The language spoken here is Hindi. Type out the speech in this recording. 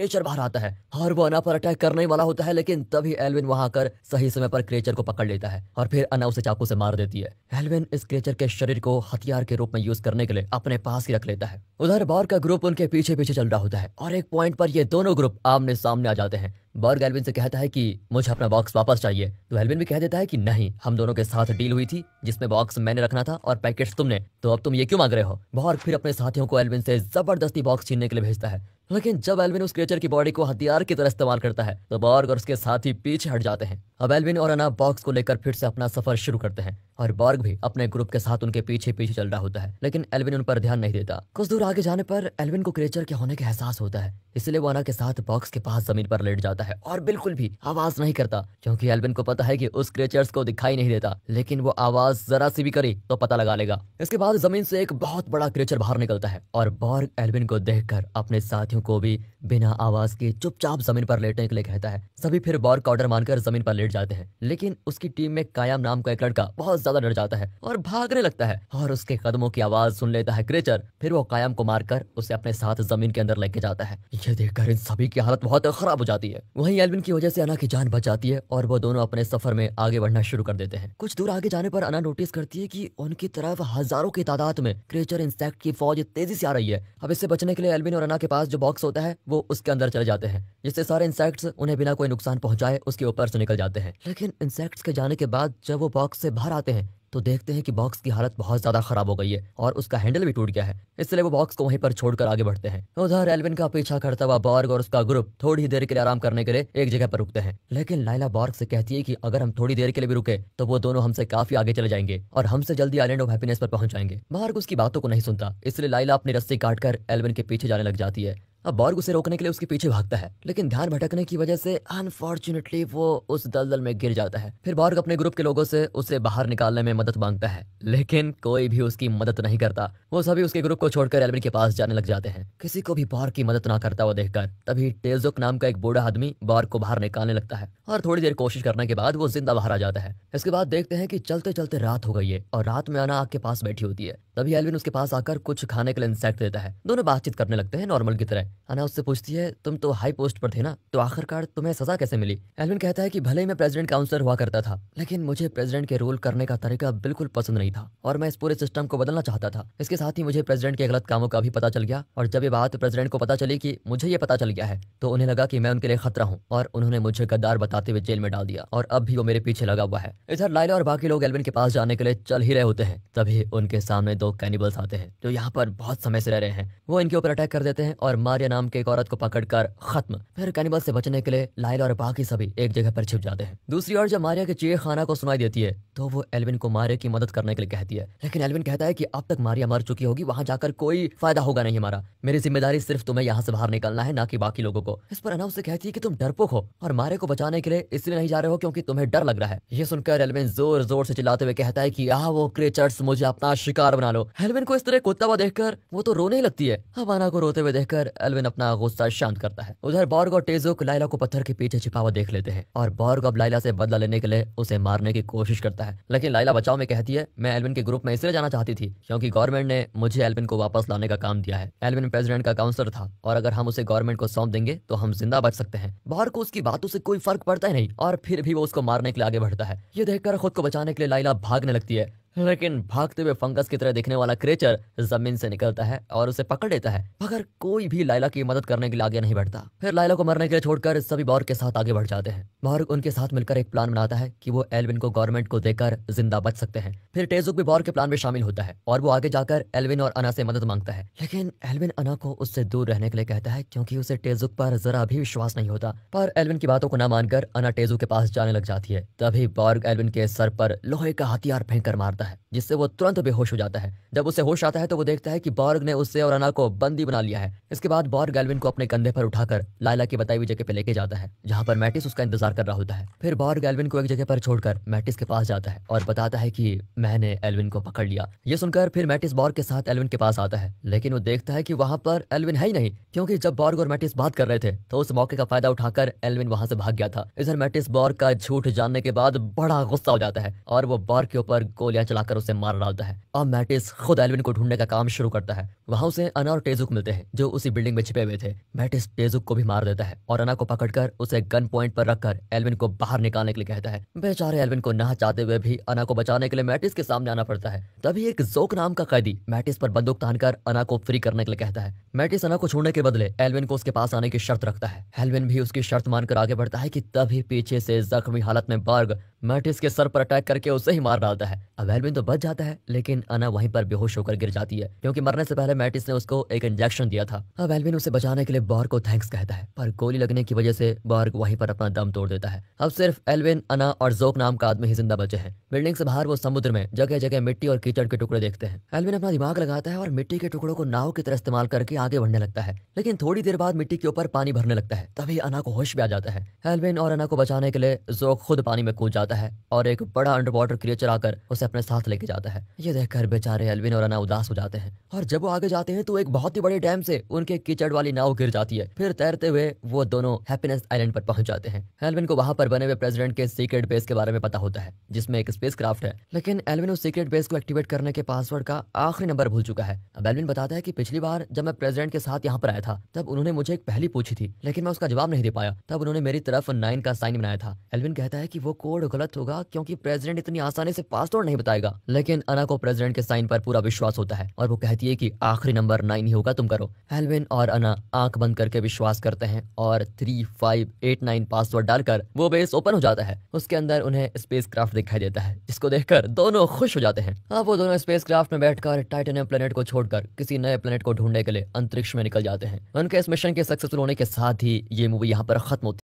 क्रेचर बाहर आता है और वो अना पर अटैक करने वाला होता है लेकिन तभी एलविन वहां आकर सही समय पर क्रेचर को पकड़ लेता है और फिर अना उसे चाकू से मार देती है एलविन इस क्रेचर के शरीर को हथियार के रूप में यूज करने के लिए अपने पास ही रख लेता है उधर बॉर का ग्रुप उनके पीछे पीछे चल रहा होता है और एक पॉइंट पर ये दोनों ग्रुप आमने सामने आ जाते हैं बर्ग एलविन से कहता है कि मुझे अपना बॉक्स वापस चाहिए तो एलविन भी कह देता है कि नहीं हम दोनों के साथ डील हुई थी जिसमें बॉक्स मैंने रखना था और पैकेट्स तुमने तो अब तुम ये क्यों मांग रहे हो बॉर्ग फिर अपने साथियों को एलविन से जबरदस्ती बॉक्स छीनने के लिए भेजता है लेकिन जब एल्विन उस क्रिएचर की बॉडी को हथियार की तरह इस्तेमाल करता है तो बॉर्ग और उसके साथ ही पीछे हट जाते हैं अब एल्विन और अना बॉक्स को लेकर फिर से अपना सफर शुरू करते हैं और बॉर्ग भी अपने ग्रुप के साथ उनके पीछे पीछे चल रहा होता है लेकिन एलविन उन पर ध्यान नहीं देता कुछ दूर आगे जाने पर एलविन को क्रेचर के होने का एहसास होता है इसलिए वो अना के साथ बॉक्स के पास जमीन पर लेट जाता है और बिल्कुल भी आवाज नहीं करता क्योंकि एलविन को पता है की उस क्रेचर्स को दिखाई नहीं देता लेकिन वो आवाज जरा सी भी करे तो पता लगा लेगा इसके बाद जमीन से एक बहुत बड़ा क्रेचर बाहर निकलता है और बॉर्ग एलविन को देख अपने साथियों को भी बिना आवाज के चुपचाप जमीन पर लेटने के लिए कहता है सभी फिर बॉर्ग का ऑर्डर मानकर जमीन पर लेट जाते हैं लेकिन उसकी टीम में कायम नाम का एक लड़का बहुत ज्यादा डर जाता है और भागने लगता है और उसके कदमों की आवाज सुन लेता है क्रेचर फिर वो कायम को मारकर उसे अपने साथ जमीन के अंदर लेके जाता है ये देखकर इन सभी की हालत बहुत खराब हो जाती है वही एल्विन की वजह से अना की जान बच जाती है और वो दोनों अपने सफर में आगे बढ़ना शुरू कर देते हैं कुछ दूर आगे जाने पर अना नोटिस करती है की उनकी तरफ हजारों की तादाद में क्रेचर इंसेक्ट की फौज तेजी से आ रही है अब इससे बचने के लिए एलविन और अना के पास जो बॉक्स होता है वो उसके अंदर चले जाते हैं जिससे सारे इंसेक्ट्स उन्हें बिना कोई नुकसान पहुंचाए उसके ऊपर से निकल जाते हैं लेकिन इंसेक्ट्स के जाने के बाद जब वो बॉक्स से बाहर आते हैं तो देखते हैं कि बॉक्स की हालत बहुत ज्यादा खराब हो गई है और उसका हैंडल भी टूट गया है इसलिए वो बॉक्स को वहीं पर छोड़कर आगे बढ़ते हैं उधर एलविन का पीछा करता हुआ बॉर्ग और उसका ग्रुप थोड़ी देर के लिए आराम करने के लिए एक जगह पर रुकते हैं लेकिन लाइला बॉर्ग से कहती है कि अगर हम थोड़ी देर के लिए भी रुके तो वो दोनों हमसे काफी आगे चले जाएंगे और हमसे जल्दी आइलैंड ऑफ हैप्पीनेस पर पहुंच जाएंगे बॉर्ग उसकी बातों को नहीं सुनता इसलिए लाइला अपनी रस्सी काटकर एलविन के पीछे जाने लग जाती है अब बॉर्ग उसे रोकने के लिए उसके पीछे भागता है लेकिन ध्यान भटकने की वजह से अनफॉर्चुनेटली वो उस दलदल में गिर जाता है फिर बॉर्ग अपने ग्रुप के लोगों से उसे बाहर निकालने में मदद मांगता है लेकिन कोई भी उसकी मदद नहीं करता वो सभी उसके ग्रुप को छोड़कर एलविन के पास जाने लग जाते हैं किसी को भी बॉर्ग की मदद ना करता वो देखकर तभी टेजुक नाम का एक बूढ़ा आदमी बॉर्ग को बाहर निकालने लगता है और थोड़ी देर कोशिश करने के बाद वो जिंदा बाहर आ जाता है इसके बाद देखते हैं की चलते चलते रात हो गई है और रात में आना आग के पास बैठी होती है तभी एलविन उसके पास आकर कुछ खाने के लिए इंसेक्ट देता है दोनों बातचीत करने लगते हैं नॉर्मल की तरह अना उससे पूछती है तुम तो हाई पोस्ट पर थे ना तो आखिरकार तुम्हें सजा कैसे मिली एलविन कहता है कि भले ही मैं प्रेसिडेंट काउंसलर हुआ करता था लेकिन मुझे प्रेसिडेंट के रोल करने का तरीका बिल्कुल पसंद नहीं था और मैं इस पूरे सिस्टम को बदलना चाहता था इसके साथ ही मुझे प्रेसिडेंट के गलत कामों का भी पता चल गया और जब ये बात प्रेसिडेंट को पता चली की मुझे ये पता चल गया है तो उन्हें लगा की मैं उनके लिए खतरा हूँ और उन्होंने मुझे गद्दार बताते हुए जेल में डाल दिया और अब भी वो मेरे पीछे लगा हुआ है इधर लाइला और बाकी लोग एलविन के पास जाने के लिए चल ही रहे होते हैं तभी उनके सामने दो कैनिबल्स आते हैं जो यहाँ पर बहुत समय से रह रहे हैं वो इनके ऊपर अटैक कर देते हैं और मार आर्य नाम के एक औरत को पकड़कर खत्म फिर कैनिबल से बचने के लिए लाइल और बाकी सभी एक जगह पर छिप जाते हैं दूसरी ओर जब मारिया के चीख खाना को सुनाई देती है तो वो एलविन को मारे की मदद करने के लिए कहती है लेकिन एलविन कहता है की अब तक मारिया मर चुकी होगी वहां जाकर कोई फायदा होगा नहीं हमारा मेरी जिम्मेदारी सिर्फ तुम्हें यहाँ से बाहर निकलना है ना की बाकी लोगों को इस पर अना उसे कहती है की तुम डरपोक हो और मारे को बचाने के लिए इसलिए नहीं जा रहे हो क्योंकि तुम्हें डर लग रहा है ये सुनकर एलविन जोर जोर से चिल्लाते हुए कहता है की आ वो क्रेचर्स मुझे अपना शिकार बना लो एलविन को इस तरह कुत्ता हुआ देखकर वो तो रोने ही लगती है अब अना को रोते हुए देखकर एल्विन अपना गुस्सा शांत करता है उधर बॉर्ग और टेजुक लाइला को पत्थर के पीछे छिपा हुआ देख लेते हैं और बॉर्ग अब लाइला से बदला लेने के लिए उसे मारने की कोशिश करता है लेकिन लाइला बचाव में कहती है मैं एलविन के ग्रुप में इसलिए जाना चाहती थी क्योंकि गवर्नमेंट ने मुझे एल्विन को वापस लाने का काम दिया है एलविन प्रेसिडेंट का काउंसलर था और अगर हम उसे गवर्नमेंट को सौंप देंगे तो हम जिंदा बच सकते हैं बॉर्ग को उसकी बातों से कोई फर्क पड़ता ही नहीं और फिर भी वो उसको मारने के लिए आगे बढ़ता है ये देखकर खुद को बचाने के लिए लाइला भागने लगती है लेकिन भागते हुए फंगस की तरह दिखने वाला क्रेचर जमीन से निकलता है और उसे पकड़ लेता है मगर कोई भी लाइला की मदद करने के लिए आगे नहीं बढ़ता फिर लाइला को मरने के लिए छोड़कर सभी बॉर्ग के साथ आगे बढ़ जाते हैं बॉर्ग उनके साथ मिलकर एक प्लान बनाता है कि वो एलविन को गवर्नमेंट को देकर जिंदा बच सकते हैं फिर टेजुक भी बॉर्ग के प्लान में शामिल होता है और वो आगे जाकर एलविन और अना से मदद मांगता है लेकिन एलविन अना को उससे दूर रहने के लिए कहता है क्योंकि उसे टेजुक पर जरा भी विश्वास नहीं होता पर एलविन की बातों को न मानकर अना टेजुक के पास जाने लग जाती है तभी बॉर्ग एलविन के सर पर लोहे का हथियार फेंक कर मारता है है जिससे वो तुरंत बेहोश हो जाता है जब उसे होश आता है तो वो देखता है कि बॉर्ग ने उससे और अना को बंदी बना लिया है इसके बाद बॉर्ग गैलविन को अपने कंधे पर उठाकर लाइला की बताई हुई जगह पे लेके जाता है जहाँ पर मैटिस उसका इंतजार कर रहा होता है फिर बॉर्ग एलविन को एक जगह पर छोड़कर मैटिस के पास जाता है और बताता है की मैंने एलविन को पकड़ लिया ये सुनकर फिर मैटिस बॉर्ग के साथ एलविन के पास आता है लेकिन वो देखता है की वहाँ पर एलविन है ही नहीं क्योंकि जब बॉर्ग और मैटिस बात कर रहे थे तो उस मौके का फायदा उठाकर एलविन वहाँ से भाग गया था इधर मैटिस बॉर्ग का झूठ जानने के बाद बड़ा गुस्सा हो जाता है और वो बॉर्ग के ऊपर गोलियां चलाकर उसे मार डालता है और मैटिस खुद एलविन को ढूंढने का काम शुरू करता है वहां उसे अना और टेजुक मिलते हैं जो उसी बिल्डिंग में छिपे हुए थे मैटिस टेजुक को भी मार देता है और अना को पकड़कर उसे गन पॉइंट पर रखकर एलविन को बाहर निकालने के लिए कहता है बेचारे एलविन को नहा चाहते हुए भी अना को बचाने के लिए मैटिस के सामने आना पड़ता है तभी एक जोक नाम का कैदी मैटिस पर बंदूक तान कर अना को फ्री करने के लिए कहता है मैटिस अना को छोड़ने के बदले एलविन को उसके पास आने की शर्त रखता है एलविन भी उसकी शर्त मानकर आगे बढ़ता है कि तभी पीछे से जख्मी हालत में बर्ग मैटिस के सर पर अटैक करके उसे ही मार डालता है अब एलविन तो बच जाता है लेकिन अना वहीं पर बेहोश होकर गिर जाती है क्योंकि मरने से पहले मैटिस ने उसको एक इंजेक्शन दिया था अब एलविन उसे बचाने के लिए बॉर्ग को थैंक्स कहता है पर गोली लगने की वजह से बॉर्ग वहीं पर अपना दम तोड़ देता है अब सिर्फ एलविन अना और जोक नाम का आदमी ही जिंदा बचे हैं बिल्डिंग से बाहर वो समुद्र में जगह जगह मिट्टी और कीचड़ के टुकड़े देखते हैं एलविन अपना दिमाग लगाता है और मिट्टी के टुकड़ों को नाव की तरह इस्तेमाल करके आगे बढ़ने लगता है लेकिन थोड़ी देर बाद मिट्टी के ऊपर पानी भरने लगता है तभी अना को होश भी आ जाता है एलविन और अना को बचाने के लिए जोक खुद पानी में कूद जाता जाता है और एक बड़ा अंडर वाटर क्रिएचर आकर उसे अपने साथ लेके जाता है ये देखकर बेचारे अलविन और अना उदास हो जाते हैं और जब वो आगे जाते हैं तो एक बहुत ही बड़े डैम से उनके कीचड़ वाली नाव गिर जाती है फिर तैरते हुए वो दोनों हैप्पीनेस आइलैंड पर पहुंच जाते हैं एलविन को वहां पर बने हुए प्रेसिडेंट के सीक्रेट बेस के बारे में पता होता है जिसमें एक स्पेस क्राफ्ट है लेकिन एलविन उस सीक्रेट बेस को एक्टिवेट करने के पासवर्ड का आखिरी नंबर भूल चुका है अब एलविन बताता है की पिछली बार जब मैं प्रेसिडेंट के साथ यहाँ पर आया था तब उन्होंने मुझे एक पहली पूछी थी लेकिन मैं उसका जवाब नहीं दे पाया तब उन्होंने मेरी तरफ नाइन का साइन बनाया था एलविन कहता है की वो कोड गलत होगा क्योंकि प्रेसिडेंट इतनी आसानी से पासवर्ड तो नहीं बताएगा लेकिन अना को प्रेसिडेंट के साइन पर पूरा विश्वास होता है और वो कहती है की आखिरी नंबर नाइन ही होगा तुम करो हेलविन और अना आंख बंद करके विश्वास करते हैं और three five eight nine password डालकर वो बेस ओपन हो जाता है उसके अंदर उन्हें स्पेस क्राफ्ट दिखाई देता है जिसको देखकर दोनों खुश हो जाते हैं अब वो दोनों स्पेस क्राफ्ट में बैठकर टाइटेनियम प्लेनेट को छोड़कर किसी नए प्लेनेट को ढूंढने के लिए अंतरिक्ष में निकल जाते हैं उनके इस मिशन के सक्सेसफुल होने के साथ ही ये मूवी यहाँ पर खत्म होती है